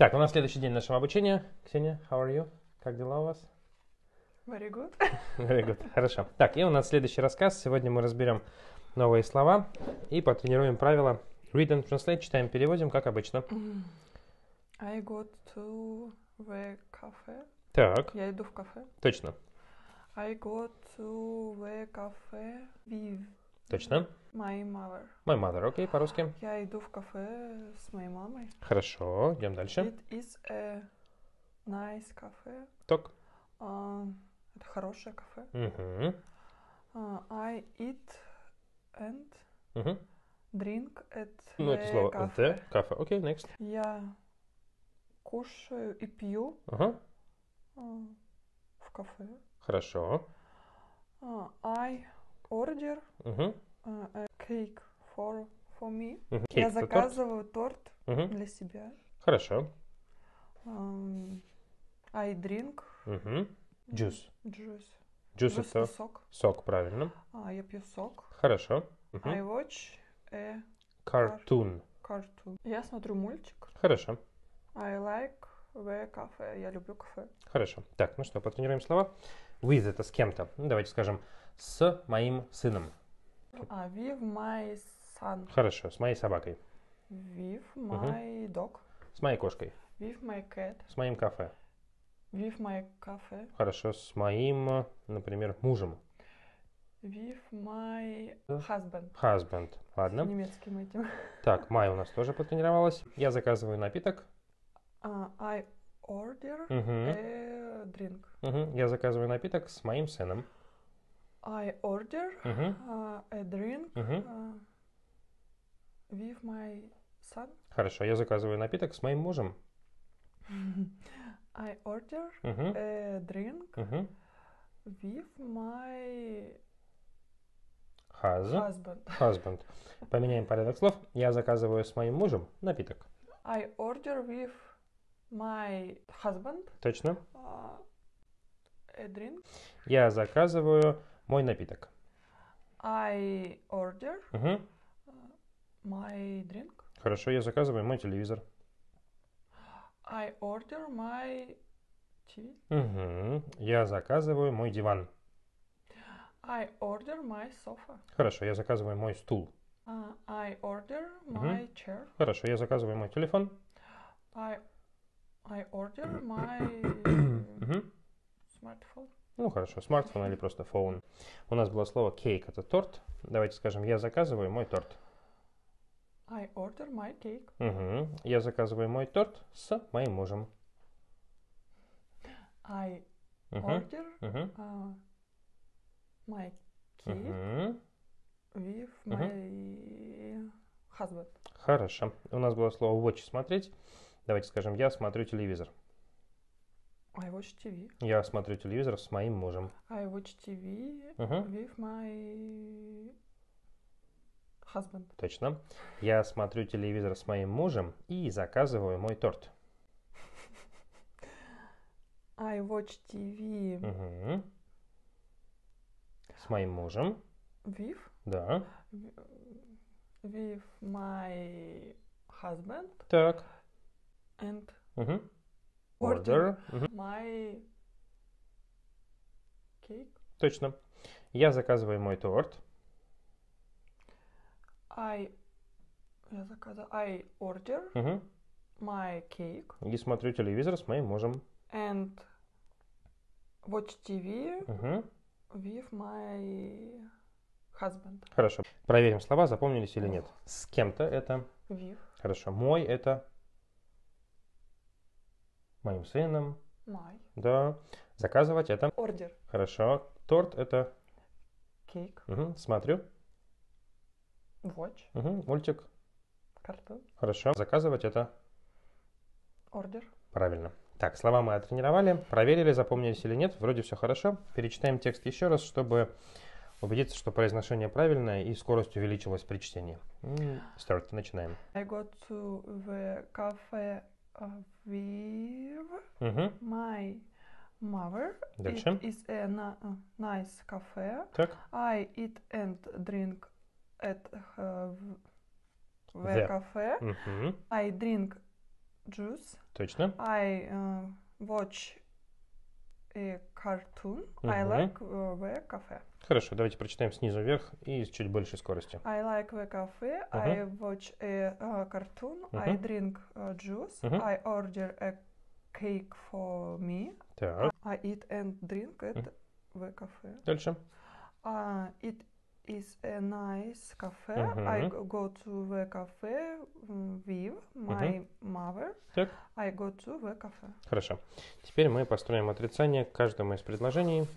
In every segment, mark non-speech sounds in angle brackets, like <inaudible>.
Так, у ну, нас следующий день нашего обучения. Ксения, how are you? Как дела у вас? Very good. <laughs> Very good. Хорошо. Так, и у нас следующий рассказ. Сегодня мы разберем новые слова и потренируем правила read and translate. Читаем, переводим, как обычно. I go to the cafe. Так. Я иду в кафе. Точно. I go to the cafe with Точно? My mother. My mother, окей, okay, по-русски. Я иду в кафе с моей мамой. Хорошо, идем дальше. It is a nice cafe. Так. Uh, а, это хорошее кафе. Uh-huh. Uh, I eat and uh-huh. drink at Ну, это слово cafe. the кафе. Окей, okay, next. Я кушаю и пью uh-huh. uh, в кафе. Хорошо. Uh, I order, uh-huh. uh, cake for, for me. Uh-huh. Я заказываю торт, uh-huh. для себя. Хорошо. Um, I drink. Uh-huh. Juice. Juice. Juice, это сок. Сок, правильно. А, я пью сок. Хорошо. Uh-huh. I watch a э, cartoon. cartoon. Я смотрю мультик. Хорошо. I like в cafe. Я люблю кафе. Хорошо. Так, ну что, потренируем слова. With это с кем-то. Ну, давайте скажем с моим сыном. А, with my son. Хорошо, с моей собакой. With my угу. dog. С моей кошкой. With my cat. С моим кафе. With my cafe. Хорошо, с моим, например, мужем. With my husband. Husband, ладно. С немецким этим. <laughs> Так, Май у нас тоже потренировалась. Я заказываю напиток. Uh, I order uh-huh. a drink. Uh-huh. Я заказываю напиток с моим сыном. I order uh-huh. uh, a drink uh-huh. uh, with my son. Хорошо, я заказываю напиток с моим мужем. I order uh-huh. a drink uh-huh. with my Hus... husband. Husband. Поменяем порядок слов. Я заказываю с моим мужем напиток. I order with my husband. Точно. Uh, a drink. Я заказываю мой напиток. I order угу. my drink. Хорошо, я заказываю мой телевизор. I order my TV. Угу. Я заказываю мой диван. I order my sofa. Хорошо, я заказываю мой стул. Uh, I order my угу. chair. Хорошо, я заказываю мой телефон. I, I order <clears throat> my smartphone ну хорошо, смартфон или просто фоун. У нас было слово cake, это торт. Давайте скажем, я заказываю мой торт. I order my cake. Угу. Я заказываю мой торт с моим мужем. I угу. order угу. Uh, my cake угу. with угу. my husband. Хорошо. У нас было слово watch смотреть. Давайте скажем, я смотрю телевизор iWatch а TV. Я смотрю телевизор с моим мужем. iWatch TV uh-huh. with my husband. Точно. Я смотрю телевизор с моим мужем и заказываю мой торт. iWatch TV. Угу. С моим мужем. With? Да. With my husband. Так. And. Угу order my cake. Точно. Я заказываю мой торт. I я заказываю I order угу. my cake. И смотрю телевизор с моим мужем. And watch TV угу. with my husband. Хорошо. Проверим слова, запомнились или нет. С кем-то это. With. Хорошо. Мой это моим сыном. Май. Да. Заказывать это. Ордер. Хорошо. Торт это. Кейк. Угу. Смотрю. Watch. Угу. Мультик. Карту. Хорошо. Заказывать это. Ордер. Правильно. Так, слова мы отренировали, проверили, запомнились или нет. Вроде все хорошо. Перечитаем текст еще раз, чтобы убедиться, что произношение правильное и скорость увеличилась при чтении. Start, начинаем. I go to the cafe with mm-hmm. my mother. Дальше. It is a uh, nice cafe. Так. I eat and drink at her cafe. Mm-hmm. I drink juice. Точно. I uh, watch cartoon, угу. I like the cafe. Хорошо, давайте прочитаем снизу вверх и с чуть большей скоростью. I like the cafe, угу. I watch a uh, cartoon, угу. I drink uh, juice, угу. I order a cake for me, так. I eat and drink at угу. the cafe. Дальше. Uh, it is a nice cafe. Mm -hmm. I go to the cafe with my mm -hmm. mother. Так. I go to the cafe. Хорошо. Теперь мы построим отрицание к каждому из предложений.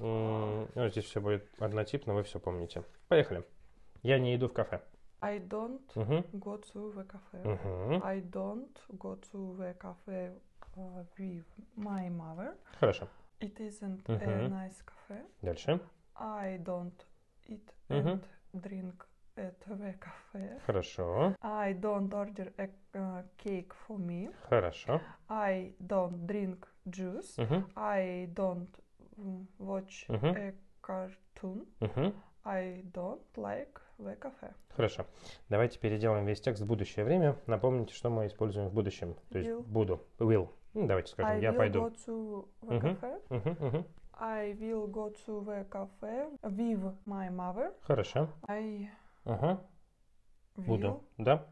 Ну, здесь все будет однотипно, вы все помните. Поехали. Я не иду в кафе. I don't uh -huh. go to the cafe. Uh -huh. I don't go to the cafe uh, with my mother. Хорошо. It isn't uh -huh. a nice cafe. Дальше. I don't eat and drink at the cafe. Хорошо. I don't order a uh, cake for me. Хорошо. I don't drink juice. Угу. I don't watch угу. a cartoon. Угу. I don't like the cafe. Хорошо. Давайте переделаем весь текст в будущее время. Напомните, что мы используем в будущем. То есть will. буду. Will. давайте скажем, I я will пойду. Go to the cafe. Uh-huh, uh-huh, uh-huh. I will go to the cafe with my mother. Хорошо. I ага. will буду, да?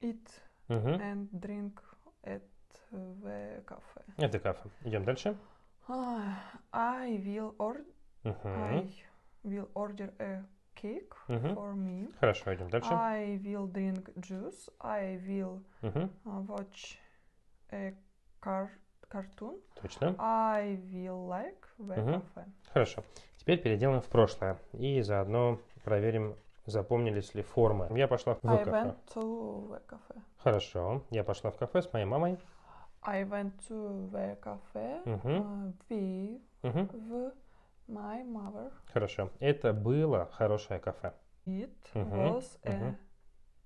eat угу. and drink at the cafe. Это кафе. Идем дальше. I will order. Угу. I will order a cake угу. for me. Хорошо, идем дальше. I will drink juice. I will угу. watch a car картун. Точно. I will like the угу. cafe. Хорошо. Теперь переделаем в прошлое и заодно проверим, запомнились ли формы. Я пошла в I кафе. Went to the cafe. Хорошо. Я пошла в кафе с моей мамой. I went to the cafe угу. uh, with угу. my mother. Хорошо. Это было хорошее кафе. It угу. was a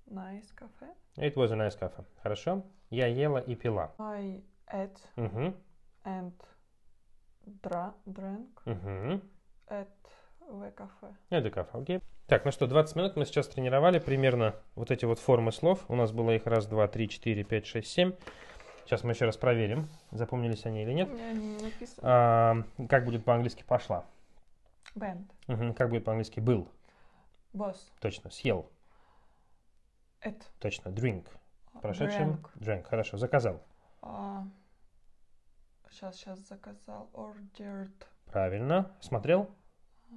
nice cafe. It was a nice cafe. Хорошо. Я ела и пила. I at угу. and dra drank угу. at vcafe. At vcafe, окей. Okay. Так, ну что, 20 минут мы сейчас тренировали примерно вот эти вот формы слов. У нас было их раз, два, три, четыре, пять, шесть, семь. Сейчас мы еще раз проверим, запомнились они или нет. Не А, как будет по-английски пошла? Band. Угу. Как будет по-английски был? Boss. Точно, съел. It. Точно, drink. Прошедшим. Drank. Drank. Хорошо, заказал. Uh, сейчас, сейчас заказал. Ordered. Правильно. Смотрел? А,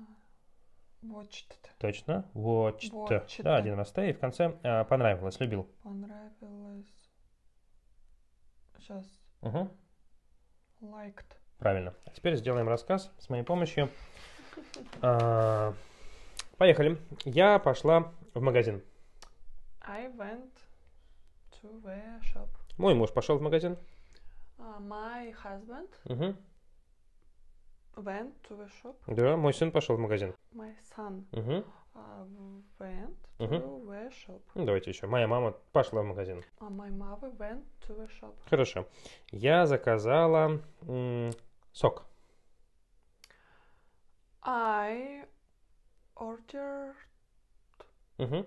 watched. Точно. Watched. Watched. Да, один раз Т. И в конце э, понравилось, любил. Понравилось. Сейчас. Угу. Liked. Правильно. А теперь сделаем рассказ с моей помощью. А, поехали. Я пошла в магазин. I went to the shop. Мой муж пошел в магазин. А, my husband угу. went to the shop. Да, мой сын пошел в магазин. My son угу. uh, а, went to угу. the shop. Ну, давайте еще. Моя мама пошла в магазин. Uh, my mother went to the shop. Хорошо. Я заказала сок. I ordered угу.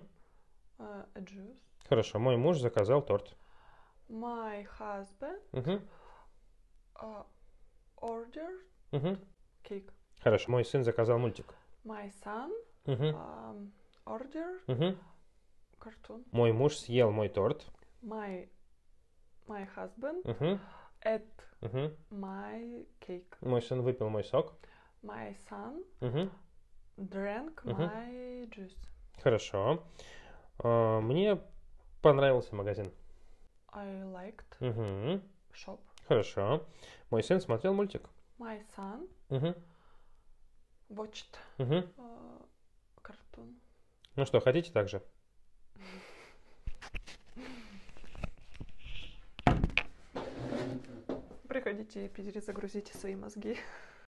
a juice. Хорошо. Мой муж заказал торт. My husband угу uh, а, ordered угу. cake. Хорошо, мой сын заказал мультик. My son угу. um, ordered угу. cartoon. Мой муж съел мой торт. My, my husband угу. ate угу. my cake. Мой сын выпил мой сок. My son угу. drank угу. my juice. Хорошо. Uh, мне понравился магазин. I liked угу. shop. Хорошо. Мой сын смотрел мультик? My son Угу. watched Угу. э, cartoon. Ну что, хотите также? Приходите и перезагрузите свои мозги.